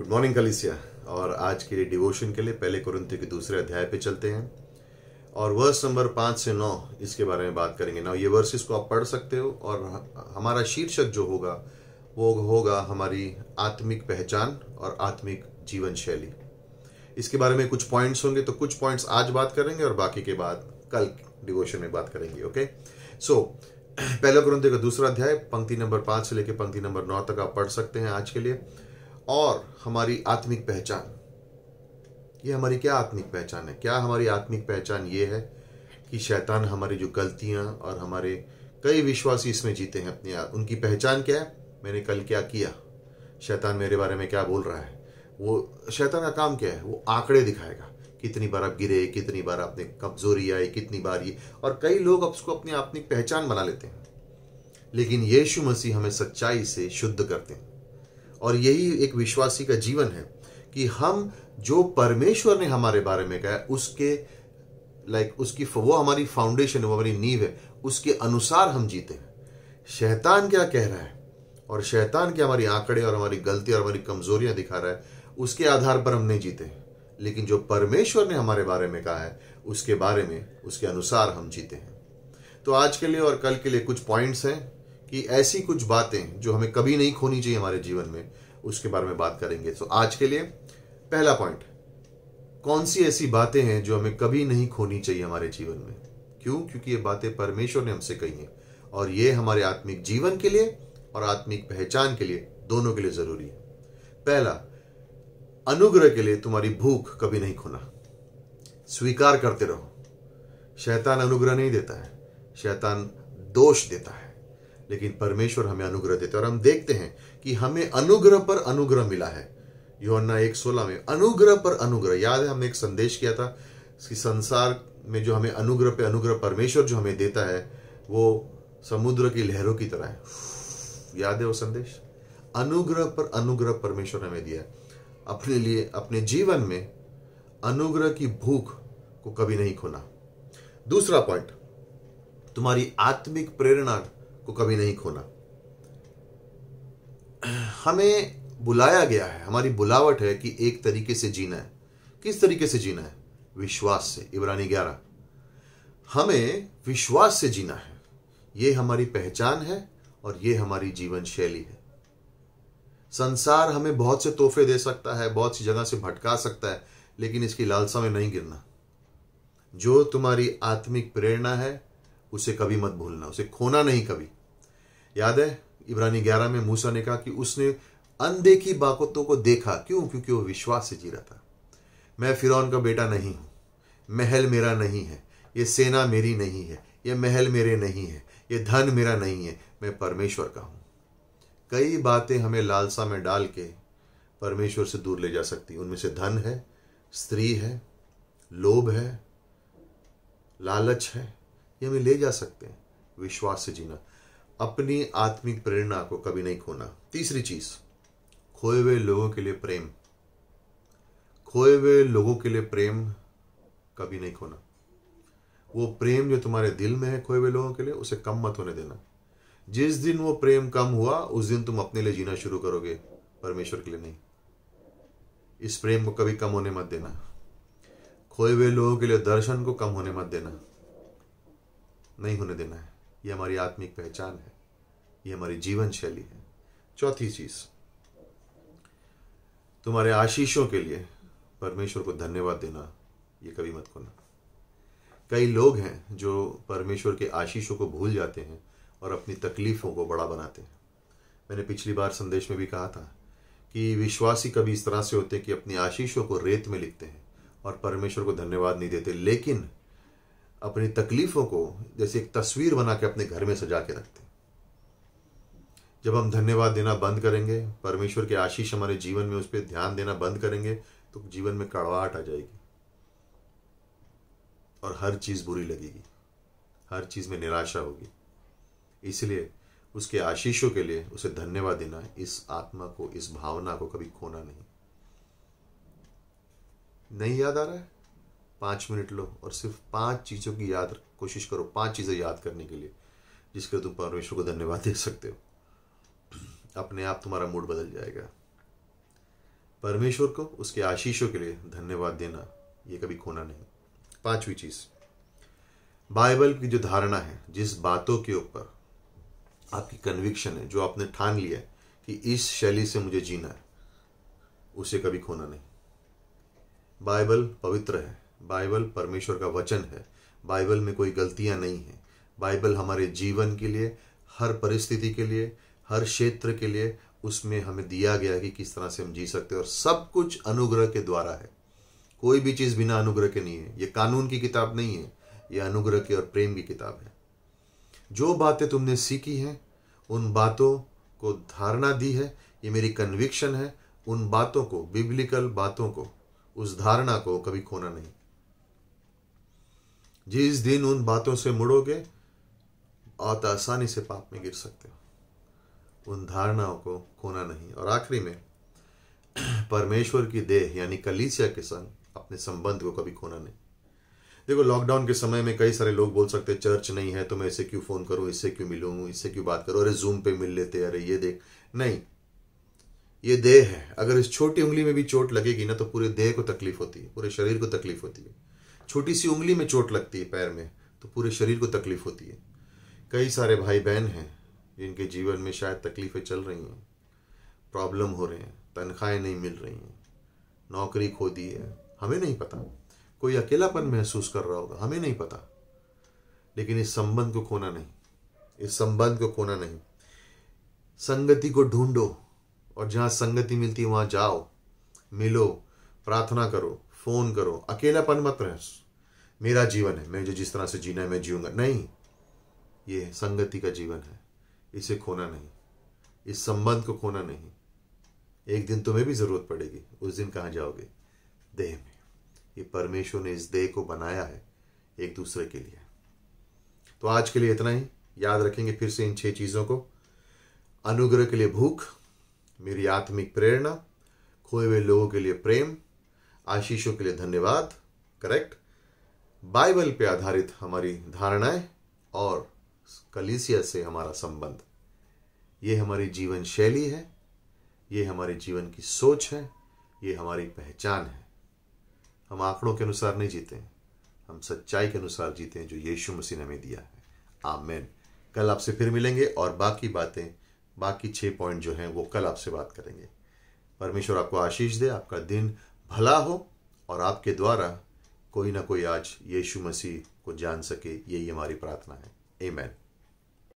good morning कलिसिया और आज के लिए डिवोशन के लिए पहले कुरंती के दूसरे अध्याय पे चलते हैं और वर्स नंबर पांच से नौ इसके बारे में बात करेंगे ना ये वर्स इसको आप पढ़ सकते हो और हमारा शीर्षक जो होगा वो होगा हमारी आत्मिक पहचान और आत्मिक जीवन शैली इसके बारे में कुछ पॉइंट्स होंगे तो कुछ पॉइंट्स आज बात करेंगे और बाकी के बाद कल डिवोशन में बात करेंगे ओके सो so, पहला ग्रंथ का दूसरा अध्याय पंक्ति नंबर पांच से लेकर पंक्ति नंबर नौ तक आप पढ़ सकते हैं आज के लिए और हमारी आत्मिक पहचान ये हमारी क्या आत्मिक पहचान है क्या हमारी आत्मिक पहचान ये है कि शैतान हमारी जो गलतियां और हमारे कई विश्वासी इसमें जीते हैं अपने आप उनकी पहचान क्या है मैंने कल क्या किया शैतान मेरे बारे में क्या बोल रहा है वो शैतान का काम क्या है वो आंकड़े दिखाएगा कितनी बार आप गिरे कितनी बार आपने कमजोरी आई कितनी बार ये और कई लोग उसको अपनी आत्मिक पहचान बना लेते हैं लेकिन यीशु मसीह हमें सच्चाई से शुद्ध करते हैं और यही एक विश्वासी का जीवन है कि हम जो परमेश्वर ने हमारे बारे में कहा है उसके लाइक उसकी वो हमारी फाउंडेशन है वो हमारी नींव है उसके अनुसार हम जीते हैं शैतान क्या कह रहा है और शैतान क्या हमारी आंकड़े और हमारी गलती और हमारी कमजोरियां दिखा रहा है उसके आधार पर हम नहीं जीते लेकिन जो परमेश्वर ने हमारे बारे में कहा है उसके बारे में उसके अनुसार हम जीते हैं तो आज के लिए और कल के लिए कुछ पॉइंट्स हैं कि ऐसी कुछ बातें जो हमें कभी नहीं खोनी चाहिए हमारे जीवन में उसके बारे में बात करेंगे तो आज के लिए पहला पॉइंट कौन सी ऐसी बातें हैं जो हमें कभी नहीं खोनी चाहिए हमारे जीवन में क्यों क्योंकि ये बातें परमेश्वर ने हमसे कही हैं और ये हमारे आत्मिक जीवन के लिए और आत्मिक पहचान के लिए दोनों के लिए जरूरी है पहला अनुग्रह के लिए तुम्हारी भूख कभी नहीं खोना स्वीकार करते रहो शैतान अनुग्रह नहीं देता है शैतान दोष देता है लेकिन परमेश्वर हमें अनुग्रह देते और हम देखते हैं कि हमें अनुग्रह पर अनुग्रह मिला है योना एक सोलह में अनुग्रह पर अनुग्रह याद है हमने एक संदेश किया था कि संसार में जो हमें अनुग्रह पे अनुग्रह परमेश्वर जो हमें देता है वो समुद्र की लहरों की तरह है याद है वो संदेश अनुग्रह पर अनुग्रह परमेश्वर ने हमें दिया अपने लिए अपने जीवन में अनुग्रह की भूख को कभी नहीं खोना दूसरा पॉइंट तुम्हारी आत्मिक प्रेरणा को कभी नहीं खोना हमें बुलाया गया है हमारी बुलावट है कि एक तरीके से जीना है किस तरीके से जीना है विश्वास से इब्रानी ग्यारह हमें विश्वास से जीना है ये हमारी पहचान है और ये हमारी जीवन शैली है संसार हमें बहुत से तोहफे दे सकता है बहुत सी जगह से भटका सकता है लेकिन इसकी लालसा में नहीं गिरना जो तुम्हारी आत्मिक प्रेरणा है उसे कभी मत भूलना उसे खोना नहीं कभी याद है इब्रानी ग्यारह में मूसा ने कहा कि उसने अनदेखी बाकतों को देखा क्यों क्योंकि वो विश्वास से जी रहा था मैं फिरौन का बेटा नहीं हूँ महल मेरा नहीं है ये सेना मेरी नहीं है ये महल मेरे नहीं है ये धन मेरा नहीं है मैं परमेश्वर का हूँ कई बातें हमें लालसा में डाल के परमेश्वर से दूर ले जा सकती उनमें से धन है स्त्री है लोभ है लालच है ये हमें ले जा सकते हैं विश्वास से जीना अपनी आत्मिक प्रेरणा को कभी नहीं खोना तीसरी चीज खोए हुए लोगों के लिए प्रेम खोए हुए लोगों के लिए प्रेम कभी नहीं खोना वो प्रेम जो तुम्हारे दिल में है खोए हुए लोगों के लिए उसे कम मत होने देना जिस दिन वो प्रेम कम हुआ उस दिन तुम अपने लिए जीना शुरू करोगे परमेश्वर के लिए नहीं इस प्रेम को कभी कम होने मत देना खोए हुए लोगों के लिए दर्शन को कम होने मत देना नहीं होने देना है ये हमारी आत्मिक पहचान है ये हमारी जीवन शैली है चौथी चीज तुम्हारे आशीषों के लिए परमेश्वर को धन्यवाद देना ये कभी मत खोना कई लोग हैं जो परमेश्वर के आशीषों को भूल जाते हैं और अपनी तकलीफों को बड़ा बनाते हैं मैंने पिछली बार संदेश में भी कहा था कि विश्वासी कभी इस तरह से होते हैं कि अपनी आशीषों को रेत में लिखते हैं और परमेश्वर को धन्यवाद नहीं देते लेकिन अपनी तकलीफों को जैसे एक तस्वीर बना के अपने घर में सजा के रखते हैं जब हम धन्यवाद देना बंद करेंगे परमेश्वर के आशीष हमारे जीवन में उस पर ध्यान देना बंद करेंगे तो जीवन में कड़वाहट आ जाएगी और हर चीज़ बुरी लगेगी हर चीज़ में निराशा होगी इसलिए उसके आशीषों के लिए उसे धन्यवाद देना इस आत्मा को इस भावना को कभी खोना नहीं नहीं याद आ रहा है पाँच मिनट लो और सिर्फ पाँच चीज़ों की याद कोशिश करो पाँच चीज़ें याद करने के लिए जिसके तुम परमेश्वर को धन्यवाद दे सकते हो अपने आप तुम्हारा मूड बदल जाएगा परमेश्वर को उसके आशीषों के लिए धन्यवाद देना ये कभी खोना नहीं पांचवी चीज बाइबल की जो धारणा है जिस बातों के ऊपर आपकी कन्विक्शन है जो आपने ठान लिया है कि इस शैली से मुझे जीना है उसे कभी खोना नहीं बाइबल पवित्र है बाइबल परमेश्वर का वचन है बाइबल में कोई गलतियां नहीं है बाइबल हमारे जीवन के लिए हर परिस्थिति के लिए हर क्षेत्र के लिए उसमें हमें दिया गया कि किस तरह से हम जी सकते हैं और सब कुछ अनुग्रह के द्वारा है कोई भी चीज़ बिना अनुग्रह के नहीं है ये कानून की किताब नहीं है यह अनुग्रह की और प्रेम की किताब है जो बातें तुमने सीखी हैं उन बातों को धारणा दी है ये मेरी कन्विक्शन है उन बातों को बिब्लिकल बातों को उस धारणा को कभी खोना नहीं जिस दिन उन बातों से मुड़ोगे आप आसानी से पाप में गिर सकते हो उन धारणाओं को खोना नहीं और आखिरी में परमेश्वर की देह यानी कलीसिया के संग अपने संबंध को कभी खोना नहीं देखो लॉकडाउन के समय में कई सारे लोग बोल सकते हैं चर्च नहीं है तो मैं इसे क्यों फ़ोन करूं इससे क्यों मिलूं इससे क्यों बात करूं अरे जूम पे मिल लेते अरे ये देख नहीं ये देह है अगर इस छोटी उंगली में भी चोट लगेगी ना तो पूरे देह को तकलीफ होती है पूरे शरीर को तकलीफ होती है छोटी सी उंगली में चोट लगती है पैर में तो पूरे शरीर को तकलीफ होती है कई सारे भाई बहन हैं जिनके जीवन में शायद तकलीफ़ें चल रही हैं प्रॉब्लम हो रहे हैं तनख्वाहें नहीं मिल रही हैं नौकरी खो दी है हमें नहीं पता कोई अकेलापन महसूस कर रहा होगा हमें नहीं पता लेकिन इस संबंध को खोना नहीं इस संबंध को खोना नहीं संगति को ढूंढो और जहाँ संगति मिलती है वहाँ जाओ मिलो प्रार्थना करो फोन करो अकेलापन मत रह मेरा जीवन है मैं जो जिस तरह से जीना है मैं जीऊंगा नहीं ये संगति का जीवन है इसे खोना नहीं इस संबंध को खोना नहीं एक दिन तुम्हें भी जरूरत पड़ेगी उस दिन कहाँ जाओगे देह में ये परमेश्वर ने इस देह को बनाया है एक दूसरे के लिए तो आज के लिए इतना ही याद रखेंगे फिर से इन छह चीजों को अनुग्रह के लिए भूख मेरी आत्मिक प्रेरणा खोए हुए लोगों के लिए प्रेम आशीषों के लिए धन्यवाद करेक्ट बाइबल पे आधारित हमारी धारणाएं और कलीसिया से हमारा संबंध ये हमारी जीवन शैली है ये हमारे जीवन की सोच है ये हमारी पहचान है हम आंकड़ों के अनुसार नहीं जीते हैं हम सच्चाई के अनुसार जीते हैं जो यीशु मसीह ने हमें दिया है आमेन कल आपसे फिर मिलेंगे और बाकी बातें बाकी छः पॉइंट जो हैं वो कल आपसे बात करेंगे परमेश्वर आपको आशीष दे आपका दिन भला हो और आपके द्वारा कोई ना कोई आज यीशु मसीह को जान सके यही हमारी प्रार्थना है ए मैन